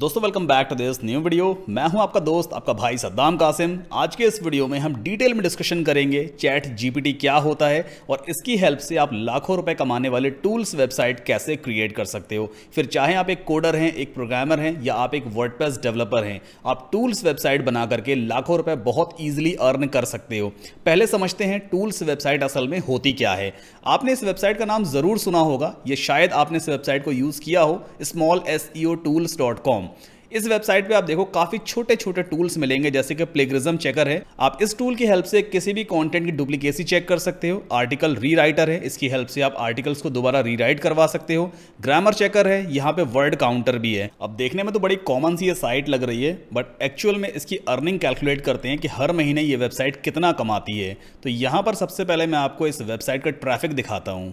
दोस्तों welcome back to this new video मैं हूं आपका दोस्त आपका भाई सद्दाम कासिम आज के इस वीडियो में हम डिटेल में डिस्कशन करेंगे चैट जीपीटी क्या होता है और इसकी हेल्प से आप लाखों रुपए कमाने वाले टूल्स वेबसाइट कैसे क्रिएट कर सकते हो फिर चाहे आप एक कोडर हैं एक प्रोग्रामर हैं या आप एक वर्ड डेवलपर हैं आप टूल्स वेबसाइट बना करके लाखों रुपये बहुत ईजिली अर्न कर सकते हो पहले समझते हैं टूल्स वेबसाइट असल में होती क्या है आपने इस वेबसाइट का नाम जरूर सुना होगा ये शायद आपने इस वेबसाइट को यूज किया हो small S E O tools dot com com इस वेबसाइट पे आप देखो काफ़ी छोटे छोटे टूल्स मिलेंगे जैसे कि प्लेग्रिज्म चेकर है आप इस टूल की हेल्प से किसी भी कंटेंट की डुप्लीकेसी चेक कर सकते हो आर्टिकल रीराइटर है इसकी हेल्प से आप आर्टिकल्स को दोबारा रीराइट करवा सकते हो ग्रामर चेकर है यहाँ पे वर्ड काउंटर भी है अब देखने में तो बड़ी कॉमन सी ये साइट लग रही है बट एक्चुअल में इसकी अर्निंग कैलकुलेट करते हैं कि हर महीने ये वेबसाइट कितना कमाती है तो यहाँ पर सबसे पहले मैं आपको इस वेबसाइट का ट्रैफिक दिखाता हूँ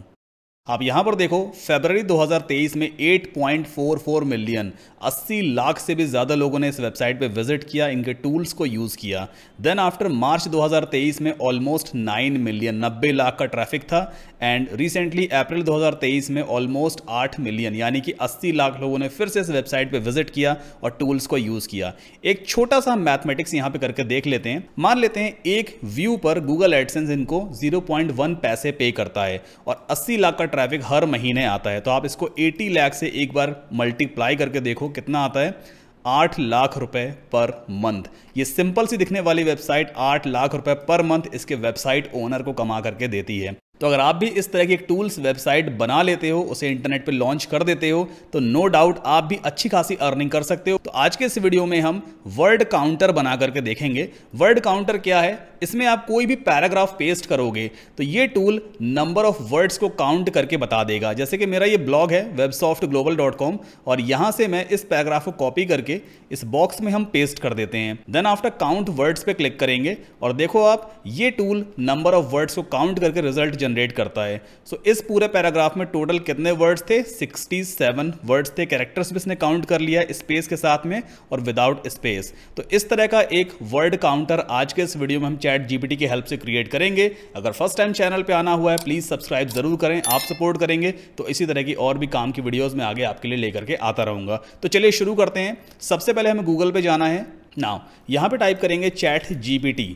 आप यहां पर देखो फेबररी 2023 में 8.44 मिलियन 80 लाख से भी ज़्यादा लोगों ने इस वेबसाइट पे विजिट किया इनके टूल्स को यूज़ किया देन आफ्टर मार्च 2023 में ऑलमोस्ट 9 मिलियन 90 लाख का ट्रैफिक था एंड रिसेंटली अप्रैल 2023 में ऑलमोस्ट 8 मिलियन यानी कि 80 लाख लोगों ने फिर से इस वेबसाइट पर विजिट किया और टूल्स को यूज़ किया एक छोटा सा मैथमेटिक्स यहां पर करके देख लेते हैं मान लेते हैं एक व्यू पर गूगल एडसेंस इनको जीरो पैसे पे करता है और अस्सी लाख ट्रैफिक हर महीने आता है तो आप इसको 80 लाख से एक बार मल्टीप्लाई करके देखो कितना आता है आठ लाख रुपए पर मंथ ये सिंपल सी दिखने वाली वेबसाइट आठ लाख रुपए पर मंथ इसके वेबसाइट ओनर को कमा करके देती है तो अगर आप भी इस तरह की एक टूल्स वेबसाइट बना लेते हो उसे इंटरनेट पर लॉन्च कर देते हो तो नो डाउट आप भी अच्छी खासी अर्निंग कर सकते हो तो आज के इस वीडियो में हम वर्ड काउंटर बना करके देखेंगे वर्ड काउंटर क्या है इसमें आप कोई भी पैराग्राफ पेस्ट करोगे तो ये टूल नंबर ऑफ वर्ड्स को काउंट करके बता देगा जैसे कि मेरा ये ब्लॉग है वेबसॉफ्ट ग्लोबल डॉट कॉम और यहां से मैं इस पैराग्राफ को कॉपी करके इस बॉक्स में हम पेस्ट कर देते हैं देन आफ्टर काउंट वर्ड्स पे क्लिक करेंगे और देखो आप ये टूल नंबर ऑफ वर्ड्स को काउंट करके रिजल्ट जनरेट जनरेट करता है सो so, इस पूरे पैराग्राफ में टोटल कितने वर्ड्स थे 67 वर्ड्स थे कैरेक्टर्स भी इसने काउंट कर लिया स्पेस के साथ में और विदाउट स्पेस तो इस तरह का एक वर्ड काउंटर आज के इस वीडियो में हम चैट जीपीटी की हेल्प से क्रिएट करेंगे अगर फर्स्ट टाइम चैनल पर आना हुआ है प्लीज़ सब्सक्राइब ज़रूर करें आप सपोर्ट करेंगे तो इसी तरह की और भी काम की वीडियोज़ में आगे आपके लिए लेकर के आता रहूँगा तो चलिए शुरू करते हैं सबसे पहले हमें गूगल पर जाना है नाउ यहाँ पर टाइप करेंगे चैट जीपीटी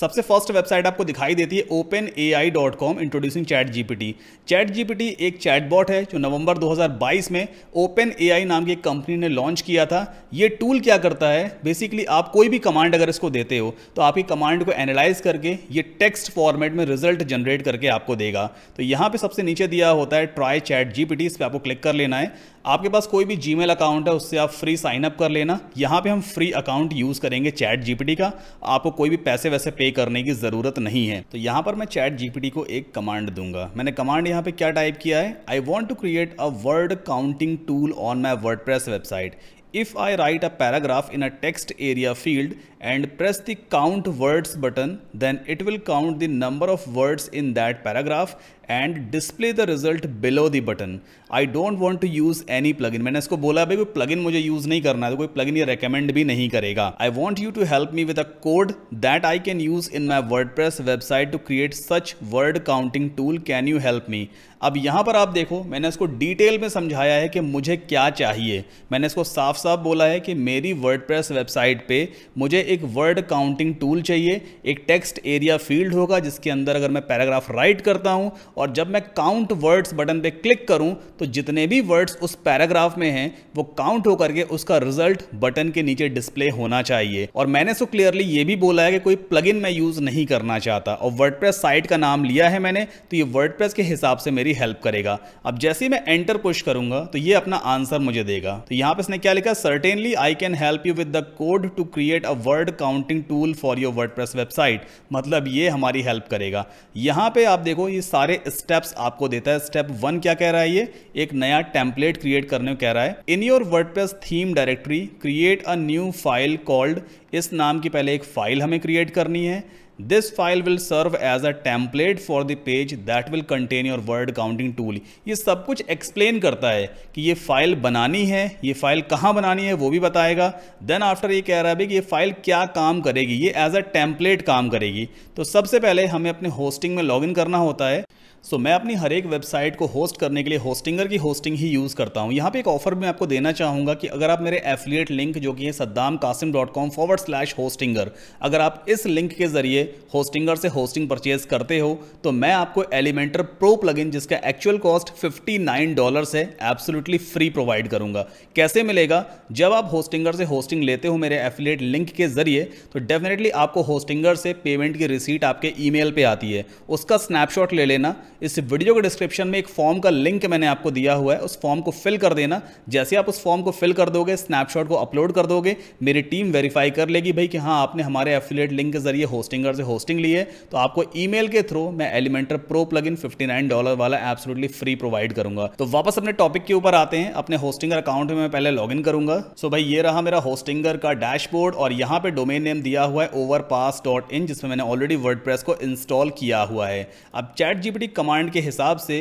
सबसे फर्स्ट वेबसाइट आपको दिखाई देती है Open A I dot com introducing Chat G P T Chat G P T एक चैटबॉट है जो नवंबर 2022 में ओपन ए आई नाम की एक कंपनी ने लॉन्च किया था ये टूल क्या करता है बेसिकली आप कोई भी कमांड अगर इसको देते हो तो आपकी कमांड को एनालाइज करके ये टेक्स्ट फॉर्मेट में रिजल्ट जनरेट करके आपको देगा तो यहाँ पर सबसे नीचे दिया होता है try Chat G P T इस पर आपको क्लिक कर लेना है आपके पास कोई भी जीमेल अकाउंट है उससे आप फ्री साइन अप कर लेना यहाँ पे हम फ्री अकाउंट यूज़ करेंगे चैट जीपीटी का आपको कोई भी पैसे वैसे पे करने की ज़रूरत नहीं है तो यहाँ पर मैं चैट जीपीटी को एक कमांड दूंगा मैंने कमांड यहाँ पे क्या टाइप किया है I want to create a word counting tool on my word website if I write a paragraph in a text area field and press the count words button then it will count the number of words in that paragraph and display the result below the button I don't want to use any plugin मैंने इसको बोला भाई कोई plug in मुझे use नहीं करना है तो कोई प्लग इन ये रिकमेंड भी नहीं करेगा I want you to help me with a code that I can use in my WordPress website to create such word counting tool can you help me अब यहां पर आप देखो मैंने इसको डिटेल में समझाया है कि मुझे क्या चाहिए मैंने इसको साफ साफ बोला है कि मेरी वर्ड प्रेस वेबसाइट पर मुझे एक वर्ड काउंटिंग टूल चाहिए एक टेक्स्ट एरिया फील्ड होगा जिसके अंदर अगर मैं पैराग्राफ राइट करता हूँ और जब मैं काउंट वर्ड्स बटन पे क्लिक करूँ तो जितने भी वर्ड्स उस पैराग्राफ में हैं वो काउंट होकर के उसका रिजल्ट बटन के नीचे डिस्प्ले होना चाहिए और मैंने सो क्लियरली ये भी बोला है कि कोई प्लग मैं यूज़ नहीं करना चाहता और वर्ड साइट का नाम लिया है मैंने तो ये वर्ड के हिसाब से मेरी हेल्प करेगा अब जैसे ही मैं एंटर पुश करूंगा तो ये अपना आंसर मुझे देगा तो यहाँ पे इसने क्या लिखा certainly I can help you with the code to create a word word counting tool for your WordPress website मतलब ये हमारी हेल्प करेगा यहाँ पे आप देखो ये सारे स्टेप्स आपको देता है स्टेप वन क्या कह रहा है ये एक नया टेम्पलेट क्रिएट करने को कह रहा है in your WordPress theme directory create a new file called इस नाम की पहले एक फाइल हमें क्रिएट करनी है this file will serve as a template for the page that will contain your word counting tool ये सब कुछ एक्सप्लेन करता है कि ये फाइल बनानी है ये फाइल कहाँ बनानी है वो भी बताएगा देन आफ्टर ये कह रहा है कि ये फाइल क्या काम करेगी ये एज अ टेम्पलेट काम करेगी तो सबसे पहले हमें अपने होस्टिंग में इन करना होता है सो मैं अपनी हर एक वेबसाइट को होस्ट करने के लिए होस्टिंगर की होस्टिंग ही यूज़ करता हूँ यहाँ पे एक ऑफर मैं आपको देना चाहूँगा कि अगर आप मेरे एफिलिएट लिंक जो कि है Saddam Qasim dot com forward slash Hostinger अगर आप इस लिंक के ज़रिए होस्टिंगर से होस्टिंग परचेज करते हो तो मैं आपको एलिमेंटर प्रो प्लग जिसका actual cost fifty nine dollar है एब्सोल्युटली फ्री प्रोवाइड करूँगा कैसे मिलेगा जब आप होस्टिंगर से होस्टिंग लेते हो मेरे एफिलेट लिंक के ज़रिए तो डेफिनेटली आपको होस्टिंगर से पेमेंट की रिसीट आपके ईमेल पे आती है उसका स्नैपशॉट ले लेना इस वीडियो के डिस्क्रिप्शन में एक फॉर्म का लिंक मैंने आपको दिया हुआ है उस फॉर्म को फिल कर देना जैसे आप उस फॉर्म को फिल कर दोगे स्नैपशॉट को अपलोड कर दोगे मेरी टीम वेरीफाई कर लेगी भाई कि हाँ आपने हमारे एफिलेट लिंक के जरिए होस्टिंगर से होस्टिंग ली है तो आपको ईमेल के थ्रू मैं Elementor Pro plugin dollar वाला एब्सोल्युटली फ्री प्रोवाइड करूंगा तो वापस अपने टॉपिक के ऊपर आते हैं अपने होस्टिंगर अकाउंट में पहले लॉग इन करूंगा सो भाई ये रहा मेरा होस्टिंगर का डैशबोर्ड और यहाँ पे डोमेन नेम दिया हुआ है पास डॉट इन जिसमें मैंने ऑलरेडी वर्ड को इंस्टॉल किया हुआ है अब चैट जीपीटी कमांड के हिसाब से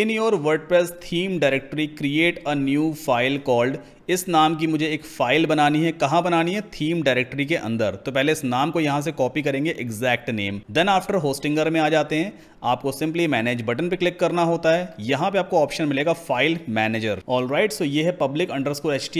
in your WordPress theme directory create a new file called इस नाम की मुझे एक फ़ाइल बनानी है कहाँ बनानी है थीम डायरेक्टरी के अंदर तो पहले इस नाम को यहाँ से कॉपी करेंगे exact name then after Hostinger में आ जाते हैं आपको सिंपली मैनेज बटन पे क्लिक करना होता है यहाँ पे आपको ऑप्शन मिलेगा file manager all right so ये है public underscore H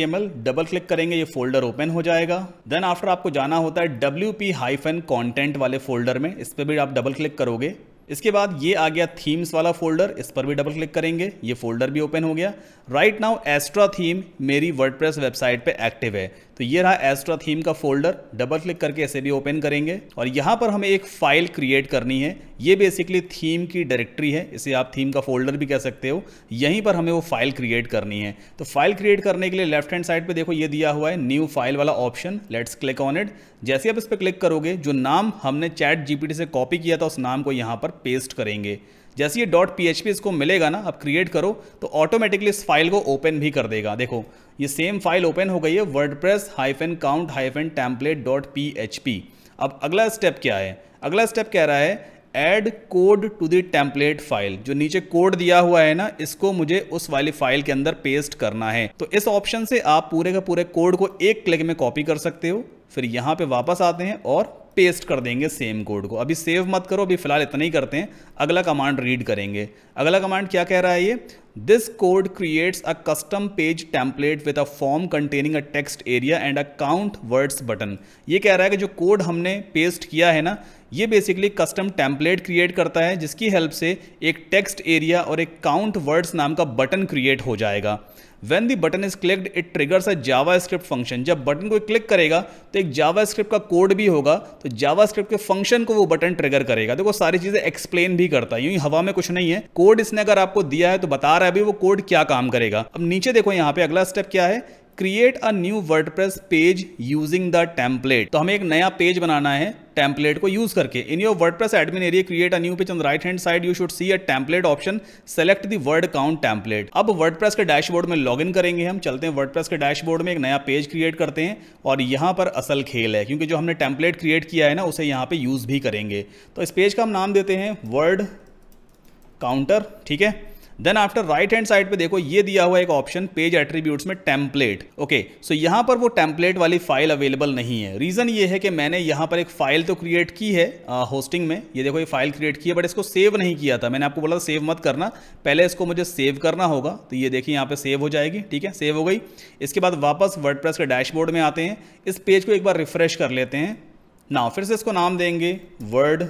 double click करेंगे ये फोल्डर ओपन हो जाएगा देन आफ्टर आपको जाना होता है डब्ल्यू पी हाइफन कॉन्टेंट वाले फोल्डर में इस पर भी आप डबल क्लिक करोगे इसके बाद ये आ गया थीम्स वाला फोल्डर इस पर भी डबल क्लिक करेंगे ये फोल्डर भी ओपन हो गया राइट नाउ एस्ट्रा थीम मेरी वर्डप्रेस वेबसाइट पे एक्टिव है तो ये रहा एस्ट्रा थीम का फोल्डर डबल क्लिक करके इसे भी ओपन करेंगे और यहाँ पर हमें एक फाइल क्रिएट करनी है ये बेसिकली थीम की डायरेक्टरी है इसे आप थीम का फोल्डर भी कह सकते हो यहीं पर हमें वो फाइल क्रिएट करनी है तो फाइल क्रिएट करने के लिए लेफ्ट हैंड साइड पे देखो ये दिया हुआ है न्यू फाइल वाला option let's click on it जैसे आप इस पर क्लिक करोगे जो नाम हमने चैट जीपीटी से कॉपी किया था उस नाम को यहाँ पर पेस्ट करेंगे जैसे ये डॉट पी इसको मिलेगा ना आप क्रिएट करो तो ऑटोमेटिकली इस फाइल को ओपन भी कर देगा देखो ये सेम फाइल ओपन हो गई है WordPress hyphen count hyphen template dot P अब अगला स्टेप क्या है अगला स्टेप कह रहा है add code to the template file जो नीचे कोड दिया हुआ है ना इसको मुझे उस वाली फाइल के अंदर पेस्ट करना है तो इस ऑप्शन से आप पूरे का पूरे कोड को एक क्लिक में कॉपी कर सकते हो फिर यहाँ पे वापस आते हैं और पेस्ट कर देंगे सेम कोड को अभी सेव मत करो अभी फिलहाल इतना ही करते हैं अगला कमांड रीड करेंगे अगला कमांड क्या कह रहा है ये this code creates a custom page template with a form containing a text area and a count words button ये कह रहा है कि जो कोड हमने पेस्ट किया है ना ये बेसिकली कस्टम टेम्पलेट क्रिएट करता है जिसकी हेल्प से एक टेक्स्ट एरिया और एक काउंट वर्ड्स नाम का बटन क्रिएट हो जाएगा when the button is clicked it triggers a JavaScript function जब बटन को क्लिक करेगा तो एक जावा स्क्रिप्ट का कोड भी होगा तो जावा स्क्रिप्ट के फंक्शन को वो बटन ट्रिगर करेगा देखो सारी चीज़ें एक्सप्लेन भी करता है यूँ हवा में कुछ नहीं है कोड इसने अगर आपको दिया है तो बता रहा है अभी वो कोड क्या काम करेगा अब नीचे देखो यहाँ पे अगला स्टेप क्या है create a new press page using the template तो हमें एक नया पेज बनाना है टेम्पलेट को यूज करके in your press admin area create a page on right hand side you should see a template option select the word count template अब press के dashboard में इन करेंगे हम चलते हैं प्रेस के डैशबोर्ड में एक नया पेज क्रिएट करते हैं और यहां पर असल खेल है क्योंकि जो हमने टेम्पलेट क्रिएट किया है ना उसे यहां पर यूज भी करेंगे तो इस पेज का हम नाम देते हैं वर्ड काउंटर ठीक है then after right hand side पे देखो ये दिया हुआ एक ऑप्शन पेज एट्रीब्यूट्स में टेम्पलेट ओके सो यहाँ पर वो टेम्पलेट वाली फाइल अवेलेबल नहीं है रीजन ये है कि मैंने यहाँ पर एक फाइल तो क्रिएट की है होस्टिंग uh, में ये देखो ये फाइल क्रिएट की है बट इसको सेव नहीं किया था मैंने आपको बोला था सेव मत करना पहले इसको मुझे सेव करना होगा तो ये देखिए यहाँ पर सेव हो जाएगी ठीक है सेव हो गई इसके बाद वापस प्रेस के डैशबोर्ड में आते हैं इस पेज को एक बार रिफ्रेश कर लेते हैं ना फिर से इसको नाम देंगे वर्ड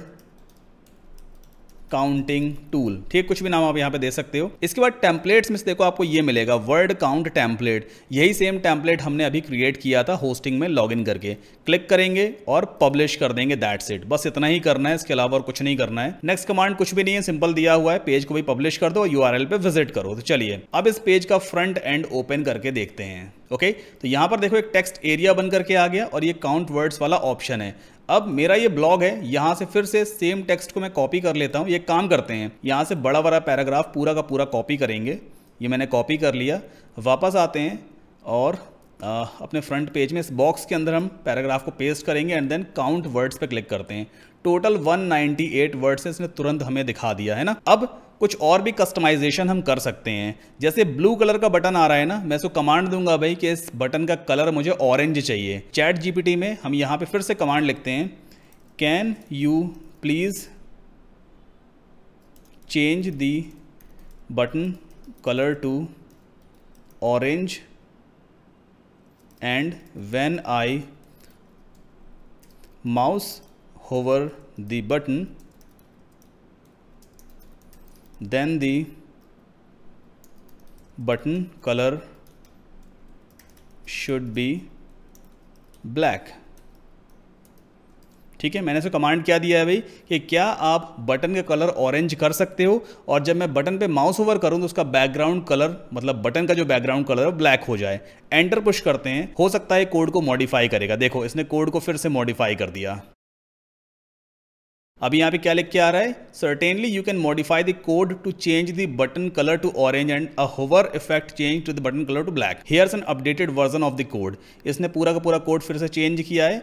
काउंटिंग टूल ठीक कुछ भी नाम आप यहाँ पे दे सकते हो इसके बाद टेम्पलेट्स में से देखो आपको ये मिलेगा वर्ड काउंट टेम्पलेट यही सेम टेम्पलेट हमने अभी क्रिएट किया था होस्टिंग में लॉगिन करके क्लिक करेंगे और पब्लिश कर देंगे दैट्स इट बस इतना ही करना है इसके अलावा और कुछ नहीं करना है नेक्स्ट कमांड कुछ भी नहीं है सिंपल दिया हुआ है पेज को भी पब्लिश कर दो यू आर पे विजिट करो तो चलिए अब इस पेज का फ्रंट एंड ओपन करके देखते हैं ओके okay? तो यहाँ पर देखो एक टेक्स्ट एरिया बन करके आ गया और ये काउंट वर्ड्स वाला ऑप्शन है अब मेरा ये ब्लॉग है यहाँ से फिर से सेम टेक्स्ट को मैं कॉपी कर लेता हूँ ये काम करते हैं यहाँ से बड़ा बड़ा पैराग्राफ पूरा का पूरा कॉपी करेंगे ये मैंने कॉपी कर लिया वापस आते हैं और आ, अपने फ्रंट पेज में इस बॉक्स के अंदर हम पैराग्राफ को पेस्ट करेंगे एंड देन काउंट वर्ड्स पर क्लिक करते हैं टोटल 198 वर्ड्स इसने तुरंत हमें दिखा दिया है ना अब कुछ और भी कस्टमाइजेशन हम कर सकते हैं जैसे ब्लू कलर का बटन आ रहा है ना मैं इसको कमांड दूंगा भाई कि इस बटन का कलर मुझे ऑरेंज चाहिए चैट जीपीटी में हम यहाँ पे फिर से कमांड लिखते हैं can you please change the button colour to orange and when I mouse hover the button then the button color should be black ठीक है मैंने इसे कमांड क्या दिया है भाई कि क्या आप बटन का कलर ऑरेंज कर सकते हो और जब मैं बटन पे माउस ओवर करूं तो उसका बैकग्राउंड कलर मतलब बटन का जो बैकग्राउंड कलर है ब्लैक हो जाए एंटर पुश करते हैं हो सकता है कोड को मॉडिफाई करेगा देखो इसने कोड को फिर से मॉडिफाई कर दिया अब यहाँ पे क्या लिख के आ रहा है certainly you can modify the code to change the button colour to orange and a hover effect change to the button colour to black here an updated version of the code इसने पूरा का पूरा code फिर से change किया है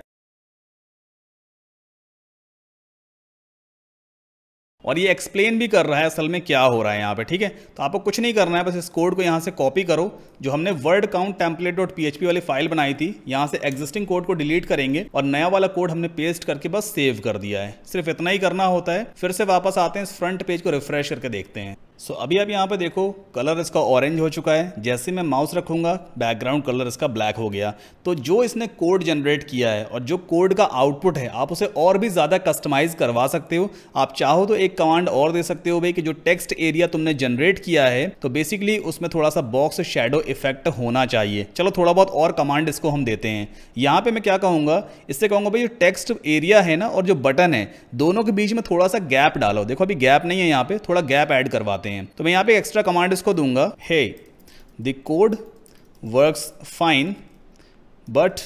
और ये एक्सप्लेन भी कर रहा है असल में क्या हो रहा है यहाँ पे ठीक है तो आपको कुछ नहीं करना है बस इस कोड को यहाँ से कॉपी करो जो हमने word count template dot P वाली फाइल बनाई थी यहाँ से एग्जिस्टिंग कोड को डिलीट करेंगे और नया वाला कोड हमने पेस्ट करके बस सेव कर दिया है सिर्फ इतना ही करना होता है फिर से वापस आते हैं इस फ्रंट पेज को रिफ्रेश करके देखते हैं सो अभी आप यहाँ पे देखो कलर इसका ऑरेंज हो चुका है जैसे मैं माउस रखूँगा बैकग्राउंड कलर इसका ब्लैक हो गया तो जो इसने कोड जनरेट किया है और जो कोड का आउटपुट है आप उसे और भी ज़्यादा कस्टमाइज़ करवा सकते हो आप चाहो तो एक कमांड और दे सकते हो भाई कि जो टेक्स्ट एरिया तुमने जनरेट किया है तो बेसिकली उसमें थोड़ा सा बॉक्स शेडो इफेक्ट होना चाहिए चलो थोड़ा बहुत और कमांड इसको हम देते हैं यहाँ पर मैं क्या कहूँगा इससे कहूँगा भाई जो टेक्स्ट एरिया है ना और जो बटन है दोनों के बीच में थोड़ा सा गैप डालो देखो अभी गैप नहीं है यहाँ पर थोड़ा गैप ऐड करवाते हैं हैं तो मैं यहाँ पे एक्स्ट्रा कमांड इसको दूंगा hey the code works fine but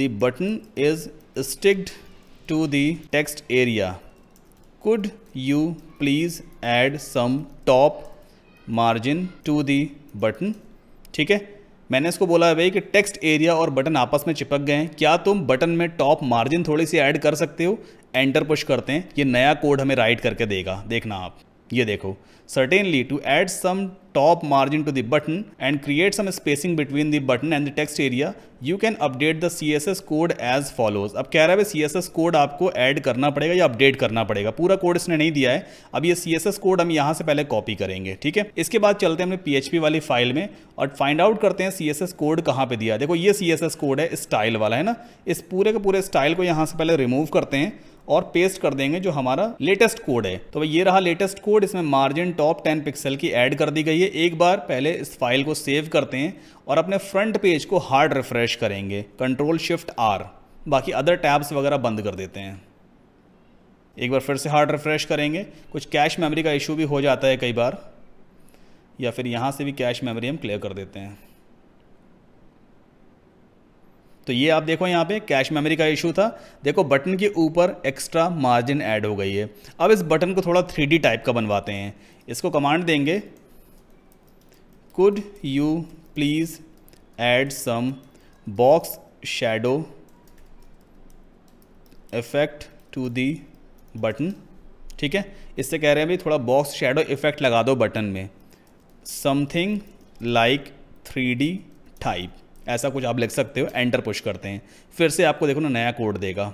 the button is sticked to the text area could you please add some top margin to the button ठीक है मैंने इसको बोला है भाई कि टेक्स्ट एरिया और बटन आपस में चिपक गए हैं क्या तुम बटन में टॉप मार्जिन थोड़ी सी ऐड कर सकते हो एंटर पुश करते हैं ये नया कोड हमें राइट करके देगा देखना आप ये देखो certainly to add some top margin to the button and create some spacing between the button and the text area you can update the C S S code as follows अब कह रहा है सी एस एस कोड आपको add करना पड़ेगा या update करना पड़ेगा पूरा कोड इसने नहीं दिया है अब ये सी एस एस कोड हम यहाँ से पहले कॉपी करेंगे ठीक है इसके बाद चलते हैं हमने पी एच पी वाली फाइल में और फाइंड आउट करते हैं सी एस एस कोड कहाँ पे दिया है देखो ये सी एस एस कोड है स्टाइल वाला है ना इस पूरे के पूरे स्टाइल को यहाँ से पहले रिमूव करते हैं और पेस्ट कर देंगे जो हमारा लेटेस्ट कोड है तो भाई ये रहा लेटेस्ट कोड इसमें मार्जिन टॉप टेन पिक्सल की ऐड कर दी गई है एक बार पहले इस फाइल को सेव करते हैं और अपने फ्रंट पेज को हार्ड रिफ्रेश करेंगे कंट्रोल शिफ्ट आर बाकी अदर टैब्स वगैरह बंद कर देते हैं एक बार फिर से हार्ड रिफ्रेश करेंगे कुछ कैश मेमोरी का इशू भी हो जाता है कई बार या फिर यहाँ से भी कैश मेमोरी हम क्लियर कर देते हैं तो ये आप देखो यहाँ पे कैश मेमोरी का इशू था देखो बटन के ऊपर एक्स्ट्रा मार्जिन ऐड हो गई है अब इस बटन को थोड़ा थ्री टाइप का बनवाते हैं इसको कमांड देंगे could you please add some box shadow effect to the button ठीक है इससे कह रहे हैं भाई थोड़ा बॉक्स शेडो इफेक्ट लगा दो बटन में something like three D type ऐसा कुछ आप लिख सकते हो एंटर पुश करते हैं फिर से आपको देखो ना नया कोड देगा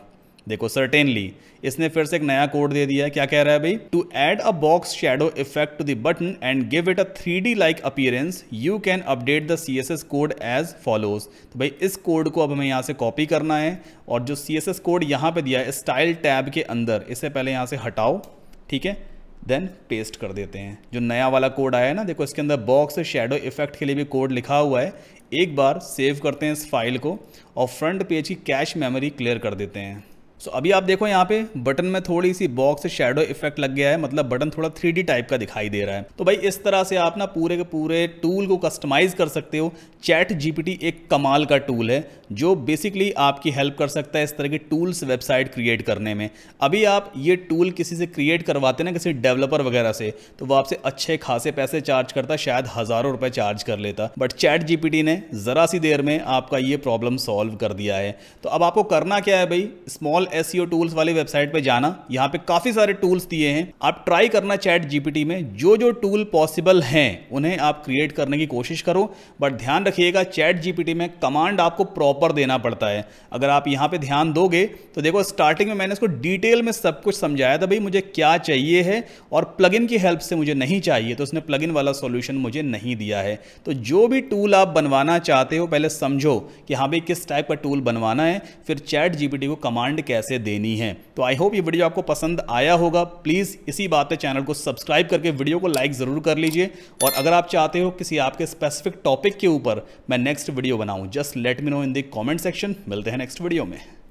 देखो सर्टेनली इसने फिर से एक नया कोड दे दिया है क्या कह रहा है भाई to add a box shadow effect to the button and give it a three D like appearance you can update the C S S code as follows तो भाई इस कोड को अब हमें यहाँ से कॉपी करना है और जो सी एस एस कोड यहाँ पे दिया है स्टाइल टैब के अंदर इसे पहले यहाँ से हटाओ ठीक है देन पेस्ट कर देते हैं जो नया वाला कोड आया है ना देखो इसके अंदर बॉक्स शेडो इफेक्ट के लिए भी कोड लिखा हुआ है एक बार सेव करते हैं इस फाइल को और फ्रंट पेज की कैश मेमोरी क्लियर कर देते हैं सो so, अभी आप देखो यहाँ पे बटन में थोड़ी सी बॉक्स शेडो इफेक्ट लग गया है मतलब बटन थोड़ा थ्री टाइप का दिखाई दे रहा है तो भाई इस तरह से आप ना पूरे के पूरे टूल को कस्टमाइज कर सकते हो चैट जीपीटी एक कमाल का टूल है जो बेसिकली आपकी हेल्प कर सकता है इस तरह के टूल्स वेबसाइट क्रिएट करने में अभी आप ये टूल किसी से क्रिएट करवाते ना किसी डेवलपर वगैरह से तो वो आपसे अच्छे खासे पैसे चार्ज करता शायद हज़ारों रुपए चार्ज कर लेता बट चैट जीपीटी ने ज़रा सी देर में आपका ये प्रॉब्लम सॉल्व कर दिया है तो अब आपको करना क्या है भाई स्मॉल एस टूल्स e वाली वेबसाइट पे जाना यहाँ पे काफी सारे टूल्स दिए हैं आप ट्राई करना चैट जीपीटी में जो जो टूल पॉसिबल हैं उन्हें आप क्रिएट करने की कोशिश करो बट ध्यान रखिएगा चैट जीपीटी में कमांड आपको प्रॉपर देना पड़ता है अगर आप यहाँ पे ध्यान दोगे तो देखो स्टार्टिंग में मैंने इसको डिटेल में सब कुछ समझाया था भाई मुझे क्या चाहिए है और प्लगइन की हेल्प से मुझे नहीं चाहिए तो उसने प्लगइन वाला सोल्यूशन मुझे नहीं दिया है तो जो भी टूल आप बनवाना चाहते हो पहले समझो कि हाँ भाई किस टाइप का टूल बनवाना है फिर चैट जीपीटी को कमांड कैसे कैसे देनी है तो आई होप ये वीडियो आपको पसंद आया होगा प्लीज़ इसी बात पे चैनल को सब्सक्राइब करके वीडियो को लाइक ज़रूर कर लीजिए और अगर आप चाहते हो किसी आपके स्पेसिफिक टॉपिक के ऊपर मैं नेक्स्ट वीडियो बनाऊँ just let me know in the comment section मिलते हैं नेक्स्ट वीडियो में